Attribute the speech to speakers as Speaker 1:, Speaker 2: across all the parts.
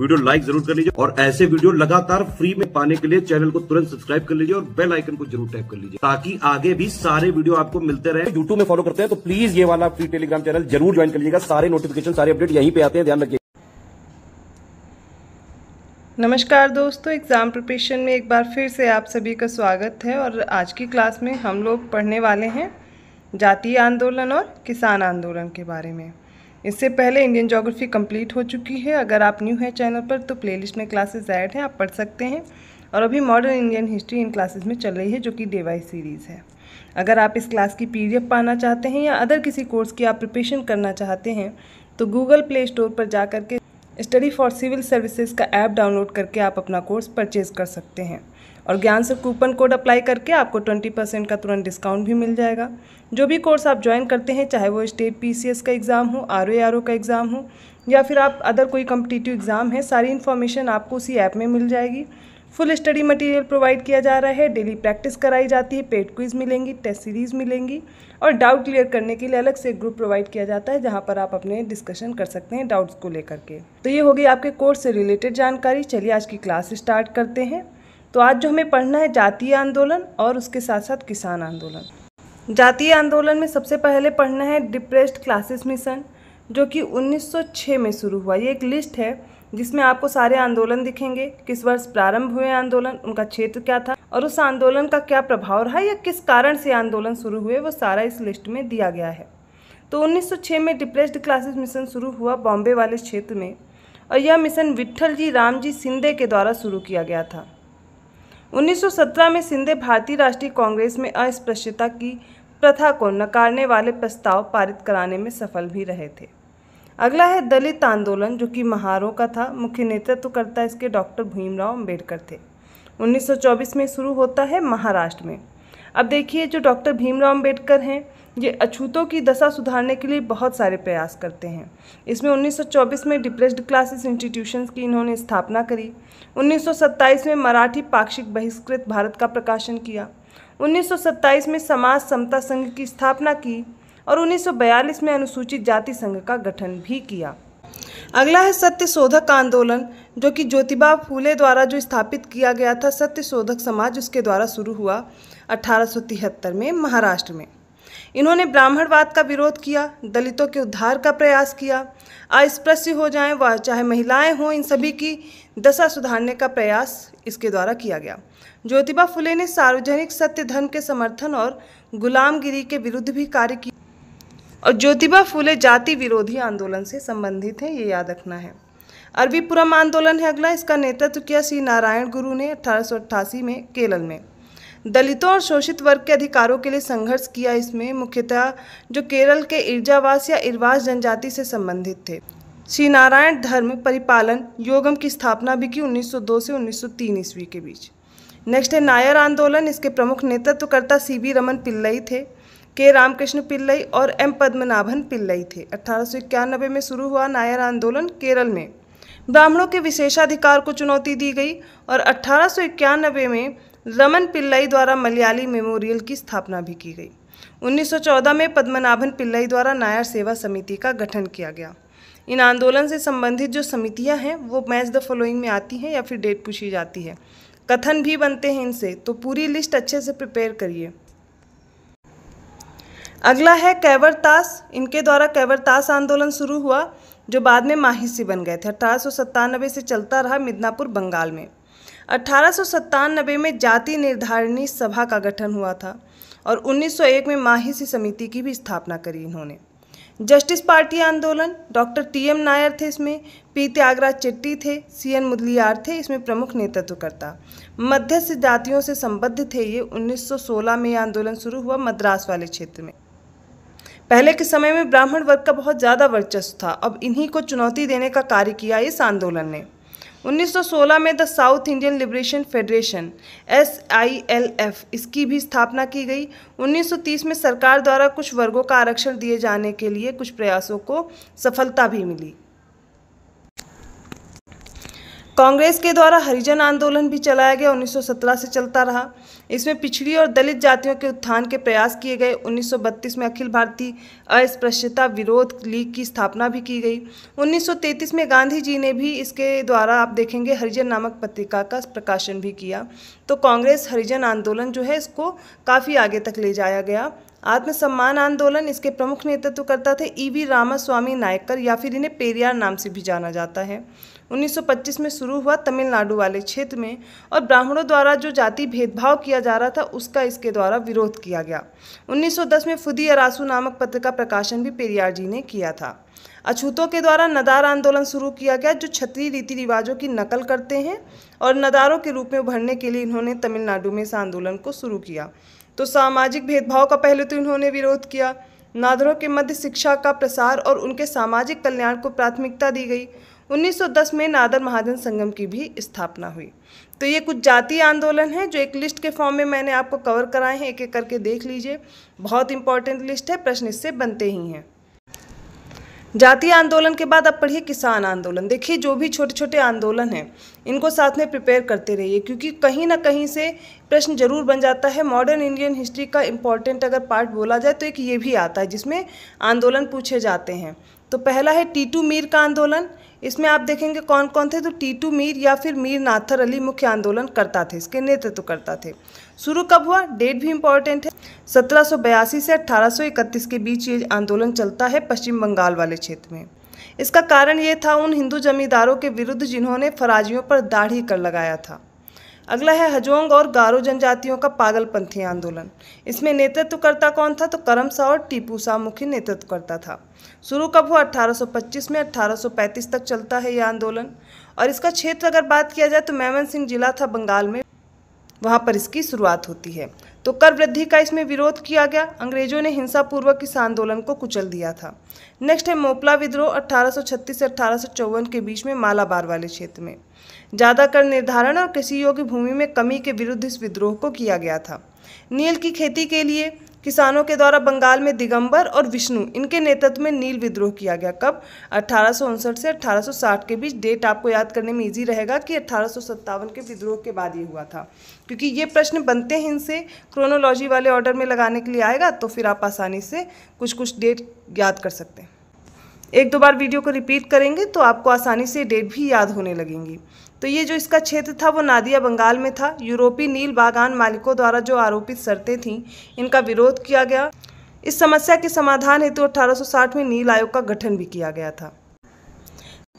Speaker 1: video like जरूर कर लीजिए और ऐसे वीडियो लगातार फ्री में पाने के लिए चैनल को तुरंत सब्सक्राइब कर लीजिए और बेल आइकन को जरूर टैप कर लीजिए ताकि आगे भी सारे वीडियो आपको मिलते रहे यूट्यूब में फॉलो करते हैं तो प्लीज ये वाला फ्री टेलीग्राम चैनल जरूर ज्वाइन कर लीजिएगा सारे नोटिफिकेशन सारे अपडेट यहीं पे आते हैं ध्यान रखिए नमस्कार दोस्तों एग्ज़ाम प्रिपरेशन में एक बार फिर से आप सभी का स्वागत है और आज की क्लास में हम लोग पढ़ने वाले हैं जातीय आंदोलन और किसान आंदोलन के बारे में इससे पहले इंडियन जोग्राफी कंप्लीट हो चुकी है अगर आप न्यू हैं चैनल पर तो प्लेलिस्ट में क्लासेज ऐड हैं आप पढ़ सकते हैं और अभी मॉडर्न इंडियन हिस्ट्री इन क्लासेस में चल रही है जो कि डे वाई सीरीज़ है अगर आप इस क्लास की पी पाना चाहते हैं या अदर किसी कोर्स की आप प्रिपरेशन करना चाहते हैं तो गूगल प्ले स्टोर पर जा करके स्टडी फॉर सिविल सर्विसेज का ऐप डाउनलोड करके आप अपना कोर्स परचेज कर सकते हैं और ज्ञान से कूपन कोड अप्लाई करके आपको ट्वेंटी परसेंट का तुरंत डिस्काउंट भी मिल जाएगा जो भी कोर्स आप ज्वाइन करते हैं चाहे वो स्टेट पीसीएस का एग्ज़ाम हो आर ओ का एग्ज़ाम हो या फिर आप अदर कोई कम्पिटिटिव एग्ज़ाम है सारी इन्फॉर्मेशन आपको उसी ऐप में मिल जाएगी फुल स्टडी मटेरियल प्रोवाइड किया जा रहा है डेली प्रैक्टिस कराई जाती है पेड क्विज मिलेंगी टेस्ट सीरीज़ मिलेंगी और डाउट क्लियर करने के लिए अलग से ग्रुप प्रोवाइड किया जाता है जहाँ पर आप अपने डिस्कशन कर सकते हैं डाउट्स को लेकर के तो ये होगी आपके कोर्स से रिलेटेड जानकारी चलिए आज की क्लास स्टार्ट करते हैं तो आज जो हमें पढ़ना है जातीय आंदोलन और उसके साथ साथ किसान आंदोलन जातीय आंदोलन में सबसे पहले पढ़ना है डिप्रेस्ड क्लासेस मिशन जो कि 1906 में शुरू हुआ ये एक लिस्ट है जिसमें आपको सारे आंदोलन दिखेंगे किस वर्ष प्रारंभ हुए आंदोलन उनका क्षेत्र क्या था और उस आंदोलन का क्या प्रभाव रहा या किस कारण से आंदोलन शुरू हुए वो सारा इस लिस्ट में दिया गया है तो 1906 में डिप्रेस्ड क्लासेस मिशन शुरू हुआ बॉम्बे वाले क्षेत्र में और यह मिशन विट्ठल जी राम जी सिंधे के द्वारा शुरू किया गया था 1917 में सिंधे भारतीय राष्ट्रीय कांग्रेस में अस्पृश्यता की प्रथा को नकारने वाले प्रस्ताव पारित कराने में सफल भी रहे थे अगला है दलित आंदोलन जो कि महारों का था मुख्य नेतृत्वकर्ता इसके डॉक्टर भीमराव अम्बेडकर थे 1924 में शुरू होता है महाराष्ट्र में अब देखिए जो डॉक्टर भीमराव अम्बेडकर हैं ये अछूतों की दशा सुधारने के लिए बहुत सारे प्रयास करते हैं इसमें 1924 में डिप्रेस्ड क्लासेस इंस्टीट्यूशंस की इन्होंने स्थापना करी 1927 में मराठी पाक्षिक बहिष्कृत भारत का प्रकाशन किया 1927 में समाज समता संघ की स्थापना की और 1942 में अनुसूचित जाति संघ का गठन भी किया अगला है सत्य शोधक आंदोलन जो कि ज्योतिबा फूले द्वारा जो स्थापित किया गया था सत्य शोधक समाज उसके द्वारा शुरू हुआ अठारह में महाराष्ट्र में इन्होंने ब्राह्मणवाद का विरोध किया दलितों के उद्धार का प्रयास किया अस्पृश्य हो जाएं व चाहे महिलाएं हों इन सभी की दशा सुधारने का प्रयास इसके द्वारा किया गया ज्योतिबा फुले ने सार्वजनिक सत्य धर्म के समर्थन और गुलामगिरी के विरुद्ध भी कार्य किया और ज्योतिबा फुले जाति विरोधी आंदोलन से संबंधित हैं ये याद रखना है अरबीपुरम आंदोलन है अगला इसका नेतृत्व किया श्री नारायण गुरु ने अठारह में केरल में दलितों और शोषित वर्ग के अधिकारों के लिए संघर्ष किया इसमें मुख्यतः जो केरल के इर्जावास या इरवास जनजाति से संबंधित थे श्री नारायण धर्म परिपालन योगम की स्थापना भी की 1902 से 1903 ईस्वी के बीच नेक्स्ट है नायर आंदोलन इसके प्रमुख नेतृत्वकर्ता सी बी रमन पिल्लई थे के रामकृष्ण पिल्लई और एम पद्मनाभन पिल्लई थे अठारह में शुरू हुआ नायर आंदोलन केरल में ब्राह्मणों के विशेषाधिकार को चुनौती दी गई और अठारह में रमन पिल्लई द्वारा मलयाली मेमोरियल की स्थापना भी की गई 1914 में पद्मनाभन पिल्लई द्वारा नायर सेवा समिति का गठन किया गया इन आंदोलन से संबंधित जो समितियां हैं वो मैच द फॉलोइंग में आती हैं या फिर डेट पूछी जाती है कथन भी बनते हैं इनसे तो पूरी लिस्ट अच्छे से प्रिपेयर करिए अगला है कैवरतास इनके द्वारा कैवरतास आंदोलन शुरू हुआ जो बाद में माहिसी बन गए थे अठारह से चलता रहा मिदनापुर बंगाल में अठारह में जाति निर्धारणी सभा का गठन हुआ था और 1901 में माहिसी समिति की भी स्थापना करी इन्होंने जस्टिस पार्टी आंदोलन डॉक्टर टी एम नायर थे इसमें पी त्यागराज चेट्टी थे सी एन मुदलियार थे इसमें प्रमुख नेतृत्वकर्ता मध्यस्थ जातियों से संबद्ध थे ये 1916 में आंदोलन शुरू हुआ मद्रास वाले क्षेत्र में पहले के समय में ब्राह्मण वर्ग का बहुत ज़्यादा वर्चस्व था अब इन्हीं को चुनौती देने का कार्य किया इस आंदोलन ने 1916 में the south Indian liberation federation S I L F इसकी भी स्थापना की गई 1930 में सरकार द्वारा कुछ वर्गों का आरक्षण दिए जाने के लिए कुछ प्रयासों को सफलता भी मिली कांग्रेस के द्वारा हरिजन आंदोलन भी चलाया गया 1917 से चलता रहा इसमें पिछड़ी और दलित जातियों के उत्थान के प्रयास किए गए 1932 में अखिल भारतीय अस्पृश्यता विरोध लीग की स्थापना भी की गई 1933 में गांधी जी ने भी इसके द्वारा आप देखेंगे हरिजन नामक पत्रिका का प्रकाशन भी किया तो कांग्रेस हरिजन आंदोलन जो है इसको काफ़ी आगे तक ले जाया गया आत्मसम्मान आंदोलन इसके प्रमुख नेतृत्व करता थे ई वी रामास्वामी नायकर या फिर इन्हें पेरियार नाम से भी जाना जाता है 1925 में शुरू हुआ तमिलनाडु वाले क्षेत्र में और ब्राह्मणों द्वारा जो जाति भेदभाव किया जा रहा था उसका इसके द्वारा विरोध किया गया 1910 में फुदी अरासू नामक पत्र का प्रकाशन भी पेरियार जी ने किया था अछूतों के द्वारा नदार आंदोलन शुरू किया गया जो क्षत्रिय रीति रिवाजों की नकल करते हैं और नदारों के रूप में उभरने के लिए इन्होंने तमिलनाडु में इस आंदोलन को शुरू किया तो सामाजिक भेदभाव का पहले तो इन्होंने विरोध किया नादरों के मध्य शिक्षा का प्रसार और उनके सामाजिक कल्याण को प्राथमिकता दी गई 1910 में नादर महाजन संगम की भी स्थापना हुई तो ये कुछ जातीय आंदोलन हैं जो एक लिस्ट के फॉर्म में मैंने आपको कवर कराए हैं एक एक करके देख लीजिए बहुत इंपॉर्टेंट लिस्ट है प्रश्न इससे बनते ही हैं जातीय आंदोलन के बाद अब पढ़िए किसान आंदोलन देखिए जो भी छोटे छोटे आंदोलन हैं इनको साथ में प्रिपेयर करते रहिए क्योंकि कहीं ना कहीं से प्रश्न जरूर बन जाता है मॉडर्न इंडियन हिस्ट्री का इम्पॉर्टेंट अगर पार्ट बोला जाए तो एक ये भी आता है जिसमें आंदोलन पूछे जाते हैं तो पहला है टीटू मीर का आंदोलन इसमें आप देखेंगे कौन कौन थे तो टीटू मीर या फिर मीर नाथर अली मुख्य आंदोलन करता थे इसके नेतृत्व करता थे शुरू कब हुआ डेट भी इम्पोर्टेंट है 1782 से 1831 के बीच ये आंदोलन चलता है पश्चिम बंगाल वाले क्षेत्र में इसका कारण ये था उन हिंदू जमींदारों के विरुद्ध जिन्होंने फराजियों पर दाढ़ी कर लगाया था अगला है हजोंग और गारो जनजातियों का पागलपंथी आंदोलन इसमें नेतृत्व करता कौन था तो करम शाह और टीपू शाह मुख्य नेतृत्व करता था शुरू कब हुआ 1825 में 1835 तक चलता है यह आंदोलन और इसका क्षेत्र अगर बात किया जाए तो मैमन सिंह जिला था बंगाल में वहाँ पर इसकी शुरुआत होती है तो कर वृद्धि का इसमें विरोध किया गया अंग्रेजों ने हिंसापूर्वक इस आंदोलन को कुचल दिया था नेक्स्ट है मोपला विद्रोह 1836 से अठारह के बीच में मालाबार वाले क्षेत्र में ज़्यादा कर निर्धारण और कृषि योग्य भूमि में कमी के विरुद्ध इस विद्रोह को किया गया था नील की खेती के लिए किसानों के द्वारा बंगाल में दिगंबर और विष्णु इनके नेतृत्व में नील विद्रोह किया गया कब अठारह से अठारह के बीच डेट आपको याद करने में इजी रहेगा कि अठारह के विद्रोह के बाद ये हुआ था क्योंकि ये प्रश्न बनते हैं इनसे क्रोनोलॉजी वाले ऑर्डर में लगाने के लिए आएगा तो फिर आप आसानी से कुछ कुछ डेट याद कर सकते हैं एक दो बार वीडियो को रिपीट करेंगे तो आपको आसानी से डेट भी याद होने लगेंगी तो ये जो इसका क्षेत्र था वो नादिया बंगाल में था यूरोपीय नील बागान मालिकों द्वारा जो आरोपित शर्तें थीं इनका विरोध किया गया इस समस्या के समाधान हेतु तो 1860 में नील आयोग का गठन भी किया गया था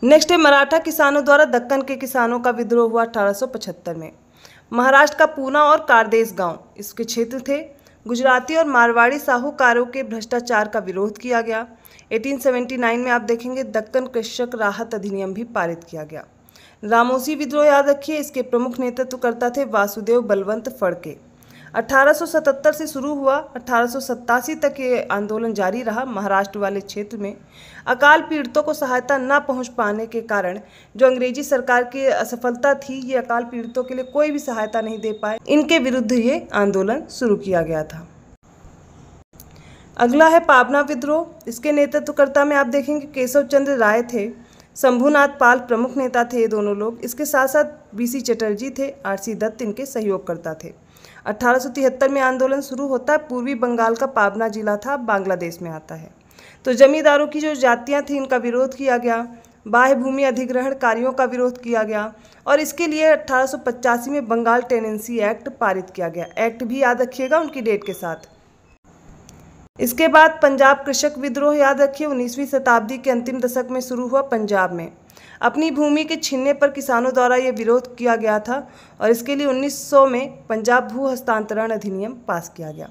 Speaker 1: नेक्स्ट है मराठा किसानों द्वारा दक्कन के किसानों का विद्रोह हुआ अठारह में महाराष्ट्र का पूना और कारदेस गांव इसके क्षेत्र थे गुजराती और मारवाड़ी साहूकारों के भ्रष्टाचार का विरोध किया गया 1879 में आप देखेंगे दक्कन कृषक राहत अधिनियम भी पारित किया गया रामोसी विद्रोह याद रखिए इसके प्रमुख नेतृत्वकर्ता थे वासुदेव बलवंत फड़के 1877 से शुरू हुआ अठारह तक ये आंदोलन जारी रहा महाराष्ट्र वाले क्षेत्र में अकाल पीड़ितों को सहायता न पहुंच पाने के कारण जो अंग्रेजी सरकार की असफलता थी ये अकाल पीड़ितों के लिए कोई भी सहायता नहीं दे पाए इनके विरुद्ध ये आंदोलन शुरू किया गया था अगला है पावना विद्रोह इसके नेतृत्वकर्ता में आप देखेंगे केशव चंद्र राय थे शंभुनाथ पाल प्रमुख नेता थे ये दोनों लोग इसके साथ साथ बीसी चटर्जी थे आरसी दत्त इनके सहयोगकर्ता थे अठारह में आंदोलन शुरू होता है पूर्वी बंगाल का पाबना जिला था बांग्लादेश में आता है तो जमींदारों की जो जातियाँ थीं इनका विरोध किया गया बाह्य भूमि अधिग्रहण कार्यों का विरोध किया गया और इसके लिए अट्ठारह में बंगाल टेनेंसी एक्ट पारित किया गया एक्ट भी याद रखिएगा उनकी डेट के साथ इसके बाद पंजाब कृषक विद्रोह याद रखिए 19वीं शताब्दी के अंतिम दशक में शुरू हुआ पंजाब में अपनी भूमि के छीनने पर किसानों द्वारा यह विरोध किया गया था और इसके लिए 1900 में पंजाब भू हस्तांतरण अधिनियम पास किया गया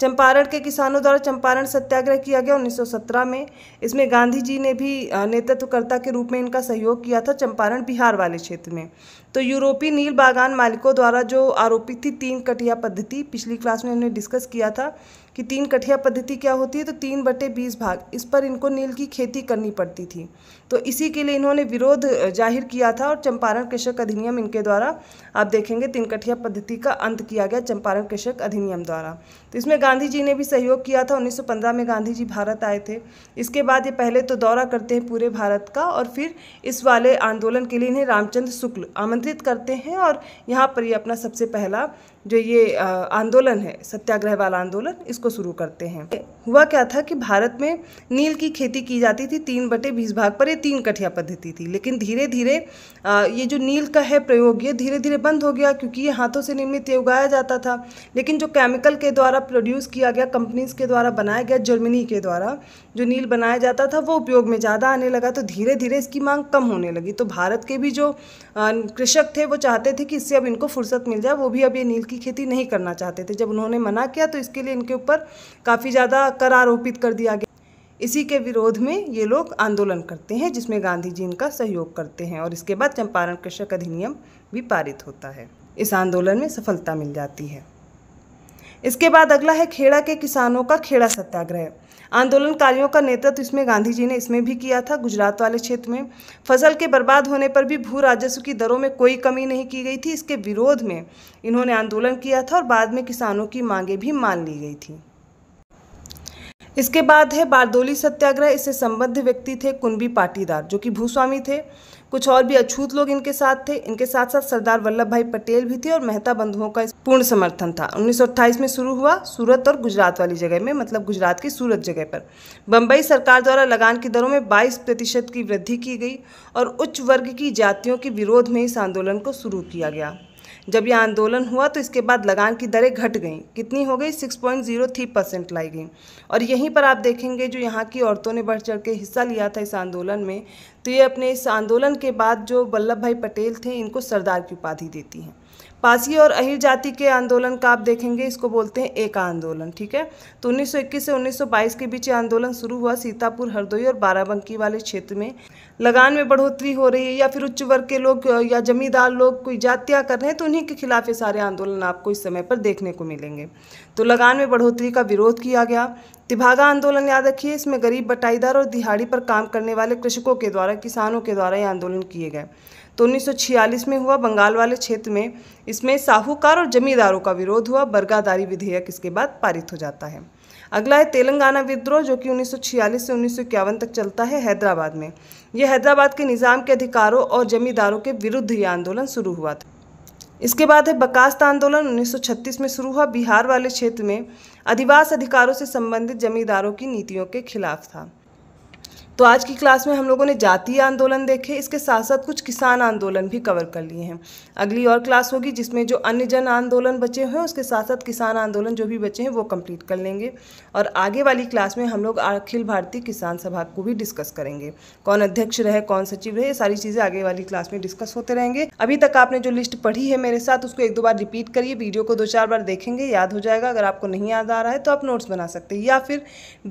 Speaker 1: चंपारण के किसानों द्वारा चंपारण सत्याग्रह किया गया 1917 में इसमें गांधी जी ने भी नेतृत्वकर्ता के रूप में इनका सहयोग किया था चंपारण बिहार वाले क्षेत्र में तो यूरोपीय नील बागान मालिकों द्वारा जो आरोपित थी तीन कटिया पद्धति पिछली क्लास में हमने डिस्कस किया था कि तीन कठिया पद्धति क्या होती है तो तीन बटे बीस भाग इस पर इनको नील की खेती करनी पड़ती थी तो इसी के लिए इन्होंने विरोध जाहिर किया था और चंपारण कृषक अधिनियम इनके द्वारा आप देखेंगे तीन कठिया पद्धति का अंत किया गया चंपारण कृषक अधिनियम द्वारा तो इसमें गांधी जी ने भी सहयोग किया था उन्नीस में गांधी जी भारत आए थे इसके बाद ये पहले तो दौरा करते हैं पूरे भारत का और फिर इस वाले आंदोलन के लिए इन्हें रामचंद्र शुक्ल आमंत्रित करते हैं और यहाँ पर ये अपना सबसे पहला जो ये आंदोलन है सत्याग्रह वाला आंदोलन इसको शुरू करते हैं हुआ क्या था कि भारत में नील की खेती की जाती थी तीन बटे बीस भाग पर ये तीन कठिया पद्धति थी लेकिन धीरे धीरे ये जो नील का है प्रयोग ये धीरे धीरे बंद हो गया क्योंकि ये हाथों से निर्मित ये उगाया जाता था लेकिन जो केमिकल के द्वारा प्रोड्यूस किया गया कंपनीज के द्वारा बनाया गया जर्मनी के द्वारा जो नील बनाया जाता था वो उपयोग में ज़्यादा आने लगा तो धीरे धीरे इसकी मांग कम होने लगी तो भारत के भी जो कृषक थे वो चाहते थे कि इससे अब इनको फुर्सत मिल जाए वो भी अब ये नील की खेती नहीं करना चाहते थे जब उन्होंने मना किया तो इसके लिए इनके ऊपर काफ़ी ज़्यादा कर आरोपित कर दिया गया इसी के विरोध में ये लोग आंदोलन करते हैं जिसमें गांधी जी इनका सहयोग करते हैं और इसके बाद चंपारण कृषक अधिनियम भी पारित होता है इस आंदोलन में सफलता मिल जाती है इसके बाद अगला है खेड़ा के किसानों का खेड़ा सत्याग्रह आंदोलनकारियों का नेतृत्व इसमें गांधी जी ने इसमें भी किया था गुजरात वाले क्षेत्र में फसल के बर्बाद होने पर भी भू राजस्व की दरों में कोई कमी नहीं की गई थी इसके विरोध में इन्होंने आंदोलन किया था और बाद में किसानों की मांगें भी मान ली गई थी इसके बाद है बारदोली सत्याग्रह इससे संबद्ध व्यक्ति थे कुंबी पाटीदार जो कि भूस्वामी थे कुछ और भी अछूत लोग इनके साथ थे इनके साथ साथ सरदार वल्लभ भाई पटेल भी थे और मेहता बंधुओं का पूर्ण समर्थन था उन्नीस में शुरू हुआ सूरत और गुजरात वाली जगह में मतलब गुजरात की सूरत जगह पर बम्बई सरकार द्वारा लगान की दरों में बाईस प्रतिशत की वृद्धि की गई और उच्च वर्ग की जातियों के विरोध में इस आंदोलन को शुरू किया गया जब यह आंदोलन हुआ तो इसके बाद लगान की दरें घट गईं कितनी हो गई 6.03 परसेंट लाई गई और यहीं पर आप देखेंगे जो यहाँ की औरतों ने बढ़ चढ़ के हिस्सा लिया था इस आंदोलन में तो ये अपने इस आंदोलन के बाद जो वल्लभ भाई पटेल थे इनको सरदार की उपाधि देती हैं पासी और अहिर जाति के आंदोलन का आप देखेंगे इसको बोलते हैं एक आंदोलन ठीक है तो 1921 से 1922 के बीच आंदोलन शुरू हुआ सीतापुर हरदोई और बाराबंकी वाले क्षेत्र में लगान में बढ़ोतरी हो रही है या फिर उच्च वर्ग के लोग या जमींदार लोग कोई जातियाँ कर रहे हैं तो उन्हीं के खिलाफ ये सारे आंदोलन आपको इस समय पर देखने को मिलेंगे तो लगान में बढ़ोतरी का विरोध किया गया तिभागा आंदोलन याद रखिए इसमें गरीब बटाईदार और दिहाड़ी पर काम करने वाले कृषकों के द्वारा किसानों के द्वारा ये आंदोलन किए गए तो 1946 में हुआ बंगाल वाले क्षेत्र में इसमें साहूकार और जमींदारों का विरोध हुआ बरगादारी विधेयक इसके बाद पारित हो जाता है अगला है तेलंगाना विद्रोह जो कि 1946 से उन्नीस तक चलता है हैदराबाद में यह हैदराबाद के निज़ाम के अधिकारों और जमींदारों के विरुद्ध यह आंदोलन शुरू हुआ था इसके बाद है बकास्त आंदोलन 1936 में शुरू हुआ बिहार वाले क्षेत्र में अधिवास अधिकारों से संबंधित जमींदारों की नीतियों के खिलाफ था तो आज की क्लास में हम लोगों ने जातीय आंदोलन देखे इसके साथ साथ कुछ किसान आंदोलन भी कवर कर लिए हैं अगली और क्लास होगी जिसमें जो अन्य जन आंदोलन बचे हुए हैं उसके साथ साथ किसान आंदोलन जो भी बचे हैं वो कंप्लीट कर लेंगे और आगे वाली क्लास में हम लोग अखिल भारतीय किसान सभा को भी डिस्कस करेंगे कौन अध्यक्ष रहे कौन सचिव रहे ये सारी चीज़ें आगे वाली क्लास में डिस्कस होते रहेंगे अभी तक आपने जो लिस्ट पढ़ी है मेरे साथ उसको एक दो बार रिपीट करिए वीडियो को दो चार बार देखेंगे याद हो जाएगा अगर आपको नहीं याद आ रहा है तो आप नोट्स बना सकते हैं या फिर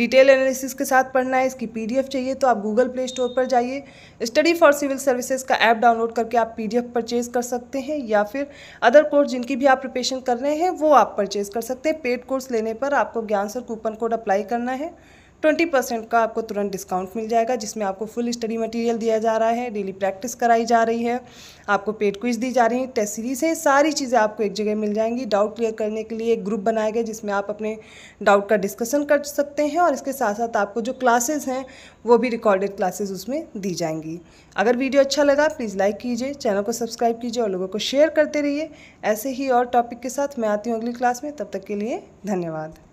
Speaker 1: डिटेल एनालिसिस के साथ पढ़ना है इसकी पी चाहिए तो आप गूगल प्ले स्टोर पर जाइए स्टडी फॉर सिविल सर्विसेज का ऐप डाउनलोड करके आप पीडीएफ परचेज कर सकते हैं या फिर अदर कोर्स जिनकी भी आप प्रिपेशन कर रहे हैं वो आप परचेज कर सकते हैं पेड कोर्स लेने पर आपको ज्ञान सर कूपन कोड अप्लाई करना है ट्वेंटी परसेंट का आपको तुरंत डिस्काउंट मिल जाएगा जिसमें आपको फुल स्टडी मटेरियल दिया जा रहा है डेली प्रैक्टिस कराई जा रही है आपको पेड क्विज दी जा रही है टेस्ट सीरीज है सारी चीज़ें आपको एक जगह मिल जाएंगी डाउट क्लियर करने के लिए एक ग्रुप बनाया गया जिसमें आप अपने डाउट का डिस्कशन कर सकते हैं और इसके साथ साथ आपको जो क्लासेज हैं वो भी रिकॉर्डेड क्लासेज उसमें दी जाएंगी अगर वीडियो अच्छा लगा प्लीज़ लाइक कीजिए चैनल को सब्सक्राइब कीजिए और लोगों को शेयर करते रहिए ऐसे ही और टॉपिक के साथ मैं आती हूँ अगली क्लास में तब तक के लिए धन्यवाद